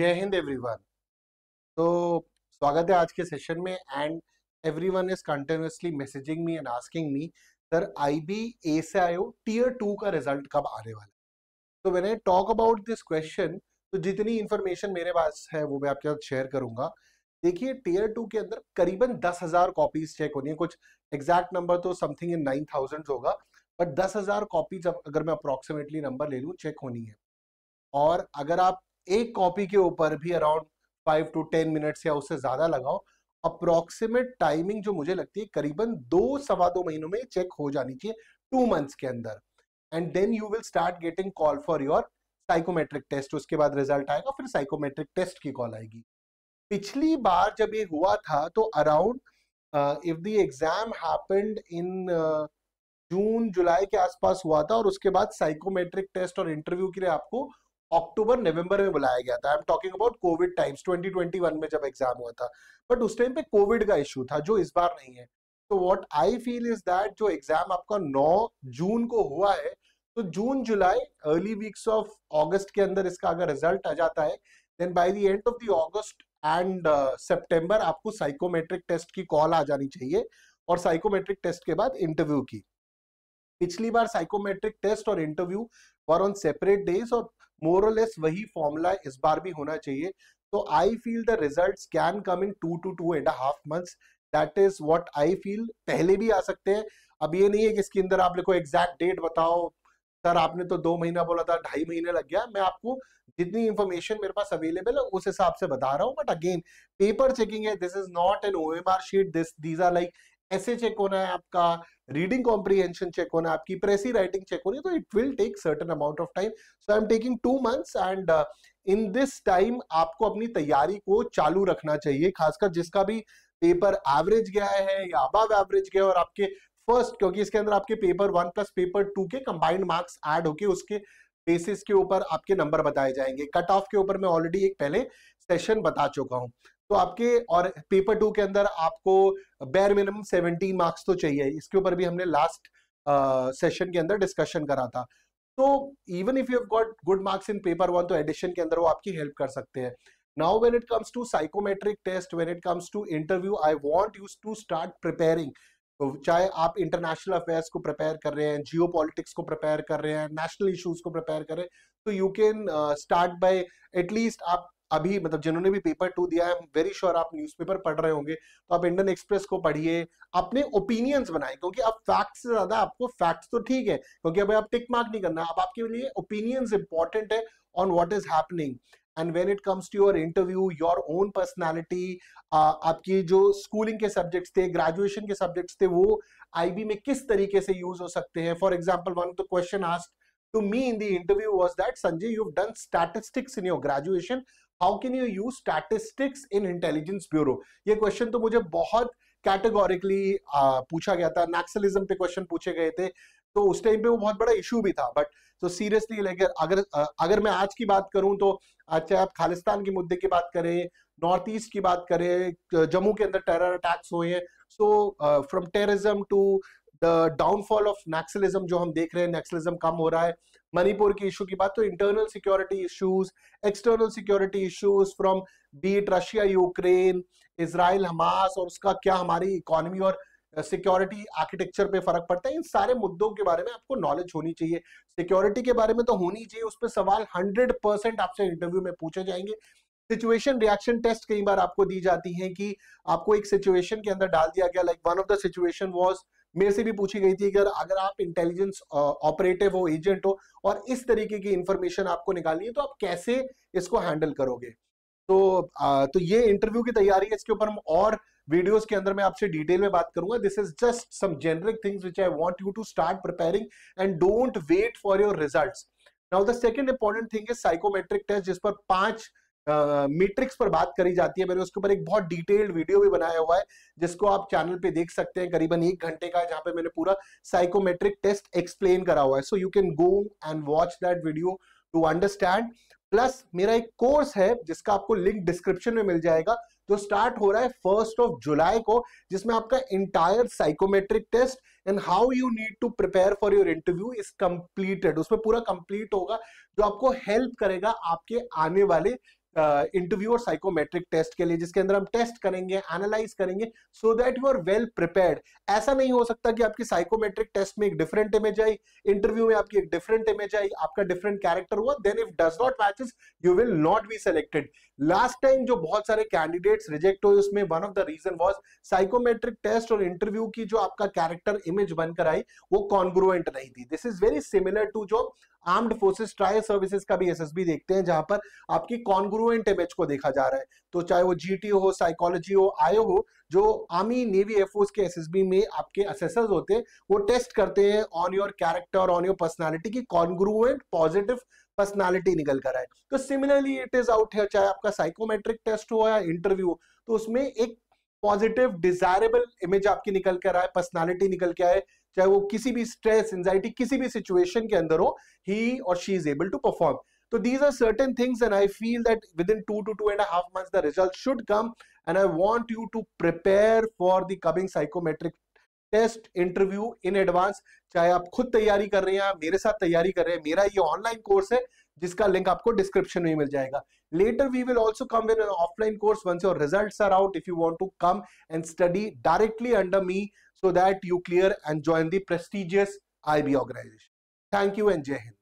जय हिंद एवरीवन तो स्वागत है आज के सेशन में and everyone is continuously messaging me and asking me sir I B A C I हो टीयर टू का रिजल्ट कब आने वाला है तो I talk about this question तो जितनी इन्फॉर्मेशन मेरे पास है वो मैं आपके साथ शेयर करूंगा देखिए टीयर टू के अंदर करीबन दस हजार कॉपीज चेक होनी है कुछ एग्जैक्ट नंबर तो समथिंग इन नाइन थाउजेंड होगा बट दस हजार कॉपीज अगर मैं अप्रोक्सीमेटली नंबर ले लूँ चेक होनी है और अगर आप एक कॉपी के ऊपर भी around five to ten minutes या उससे ज्यादा लगाओ अप्रोक्सीमेट टाइमिंग जो मुझे लगती है करीबन दो सवा दो महीनों में चेक हो जानी चाहिए टू मंथ्स के अंदर and then you will start getting call for your psychometric test उसके बाद रिजल्ट आएगा फिर साइकोमेट्रिक टेस्ट की कॉल आएगी पिछली बार जब ये हुआ था तो around if the exam happened in June जुलाई के आसपास हुआ था और उसके बाद साइकोमेट्रिक टेस्ट और इंटरव्यू के लिए आपको अक्टूबर नवंबर में बुलाया गया था I am talking about covid times 2021 में जब एग्जाम हुआ था बट उस टाइम पे कोविड का इशू था जो इस बार नहीं है तो what I feel is that जो एग्जाम आपका 9 जून को हुआ है तो जून जुलाई अर्ली वीक्स ऑफ ऑगस्ट के अंदर इसका अगर रिजल्ट आ जाता है then by the end of the August and सितंबर आपको साइकोमेट्रिक टेस्ट की कॉल आ जानी चाहिए और साइकोमेट्रिक टेस्ट के बाद इंटरव्यू की पिछली बार साइकोमेट्रिक टेस्ट और इंटरव्यू और ऑन सेपरेट डेज और मोरलेस वही फॉर्मूला इस बार भी होना चाहिए तो I feel the result can come in two two two and half month that is what I feel पहले भी आ सकते हैं अब ये नहीं है कि इसके अंदर आप लोग एग्जैक्ट डेट बताओ सर आपने तो दो महीना बोला था ढाई महीने लग गया मैं आपको जितनी इंफॉर्मेशन मेरे पास अवेलेबल है उस हिसाब से बता रहा हूँ बट अगेन पेपर चेकिंग है this is not an O M R sheet this these are like ऐसे चेक होना है आपका रीडिंग कॉम्प्रीहेंशन चेक होना है आपकी प्रेसी राइटिंग चेक होनी है तो it will take certain amount of time so I am taking two months and in this time आपको अपनी तैयारी को चालू रखना चाहिए खासकर जिसका भी पेपर एवरेज गया है या अबव एवरेज गया और आपके फर्स्ट क्योंकि इसके अंदर आपके paper one plus paper two के कंबाइंड मार्क्स एड होके उसके बेसिस के ऊपर आपके नंबर बताए जाएंगे कट ऑफ के ऊपर मैं ऑलरेडी एक पहले सेशन बता चुका हूं तो आपके और पेपर टू के अंदर आपको बेर मिनिमम सेवेंटी मार्क्स तो चाहिए इसके ऊपर भी हमने लास्ट सेशन uh, के अंदर डिस्कशन करा था तो even if you got good marks in paper one तो एडिशन के अंदर वो आपकी हेल्प कर सकते हैं now when it comes to psychometric test when it comes to interview i want you to start preparing तो चाहे आप इंटरनेशनल अफेयर्स को प्रिपेयर कर रहे हैं जियो पॉलिटिक्स को प्रिपेयर कर रहे हैं नेशनल इश्यूज को प्रिपेयर कर रहे हैं तो you can start by at least आप अभी मतलब जिन्होंने भी पेपर टू दिया है वेरी श्योर आप न्यूज़पेपर पढ़ रहे होंगे तो आप इंडियन एक्सप्रेस को पढ़िए अपने ओपिनियंस बनाए क्योंकि अब फैक्ट से ज्यादा आपको फैक्ट्स तो ठीक है क्योंकि अब आप टिक मार्क नहीं करना अब आपके लिए ओपिनियंस इंपॉर्टेंट है on what is happening and when it comes to your interview your own personality आपकी जो स्कूलिंग के सब्जेक्ट्स थे ग्रेजुएशन के सब्जेक्ट्स थे वो आईबी में किस तरीके से यूज हो सकते हैं for example one the question asked to me in the interview was that, Sanjay, you've done statistics in your graduation. How can you use statistics in Intelligence Bureau? ये question तो मुझे बहुत कैटेगोरिकली पूछा गया था नक्सलिज्म पे क्वेश्चन पूछे गए थे तो उस टाइम पे वो बहुत बड़ा इशू भी था बट तो सीरियसली लेकर अगर अगर मैं आज की बात करूं तो आज चाहे आप खालिस्तान के मुद्दे की बात करें नॉर्थ ईस्ट की बात करें जम्मू के अंदर टेरर अटैक्स हुए हैं so from terrorism to downfall of naxalism जो हम देख रहे हैं नेक्सलिज्म कम हो रहा है मणिपुर की इशू की बात तो internal security issues external security issues from beat Russia Ukraine Israel Hamas और उसका क्या हमारी इकोनॉमी और सिक्योरिटी आर्किटेक्चर पे फर्क पड़ता है इन सारे मुद्दों के बारे में आपको नॉलेज होनी चाहिए सिक्योरिटी के बारे में तो होनी चाहिए उस पर सवाल हंड्रेड परसेंट आपसे इंटरव्यू में पूछे जाएंगे सिचुएशन रिएक्शन टेस्ट कई बार आपको दी जाती है कि आपको एक सिचुएशन के अंदर डाल दिया गया like one of the situation was मेरे से भी पूछी गई थी कि अगर आप इंटेलिजेंस ऑपरेटिव हो एजेंट हो और इस तरीके की इंफॉर्मेशन आपको निकालनी है तो आप कैसे इसको हैंडल करोगे तो आ, तो ये इंटरव्यू की तैयारी है इसके ऊपर हम और वीडियोस के अंदर मैं आपसे डिटेल में बात करूंगा this is just some generic things which I want you to start preparing and don't wait for your results now the second important thing is psychometric test जिस पर पांच मीट्रिक्स पर बात करी जाती है मैंने उसके ऊपर एक बहुत डिटेल्ड वीडियो भी बनाया हुआ है जिसको आप चैनल पे देख सकते हैं करीबन एक घंटे का जहां पे मैंने पूरा साइकोमेट्रिक टेस्ट एक्सप्लेन करा हुआ है so you can go and watch that video to understand plus मेरा एक कोर्स है जिसका आपको लिंक डिस्क्रिप्शन में मिल जाएगा जो स्टार्ट हो रहा है फर्स्ट ऑफ जुलाई को जिसमें आपका entire psychometric test and how you need to prepare for your interview is completed उसमें पूरा कंप्लीट होगा जो आपको हेल्प करेगा आपके आने वाले इंटरव्यू और साइकोमेट्रिक टेस्ट के लिए जिसके अंदर हम टेस्ट करेंगे एनालाइज करेंगे so that you are well prepared ऐसा नहीं हो सकता कि आपकी साइकोमेट्रिक टेस्ट में एक डिफरेंट इमेज आई इंटरव्यू में आपकी एक डिफरेंट इमेज आई आपका डिफरेंट कैरेक्टर हुआ then if does not matches you will not be selected last time जो बहुत सारे कैंडिडेट्स रिजेक्ट हुए उसमें one of the reason was psychometric test और इंटरव्यू की जो आपका कैरेक्टर इमेज बनकर आई वो कॉन्ग्रुएंट नहीं थी this is very similar to जो आर्म्ड फोर्सेस ट्रायल सर्विसेज का भी एसएसबी देखते हैं जहां पर आपकी कॉन्ग्रु क्रूएंट इमेज को देखा जा रहा है तो चाहे वो जीटी हो साइकोलॉजी हो आयो हो जो आर्मी नेवी एयरफोर्स के एसएसबी में आपके असेसर्स होते हैं वो टेस्ट करते हैं on your character on your personality की कॉन्ग्रुएंट पॉजिटिव पर्सनालिटी निकल कर आए तो सिमिलरली इट इज आउट है चाहे आपका साइकोमेट्रिक टेस्ट हो या इंटरव्यू तो उसमें एक पॉजिटिव डिजायरेबल इमेज आपकी निकल कर आए पर्सनालिटी निकल के आए चाहे वो किसी भी स्ट्रेस एंजाइटी किसी भी सिचुएशन के अंदर हो ही और she is able to perform So these are certain things and I feel that within two to two and a half months, the result should come. And I want you to prepare for the coming psychometric test interview in advance चाहे आप खुद तैयारी कर रहे हैं मेरे साथ तैयारी कर रहे हैं मेरा ये ऑनलाइन कोर्स है जिसका लिंक आपको डिस्क्रिप्शन में मिल जाएगा later we will also come in offline course once your result are out if you want to come and study directly under me so that you clear and join the prestigious I B organisation thank you and जय हिंद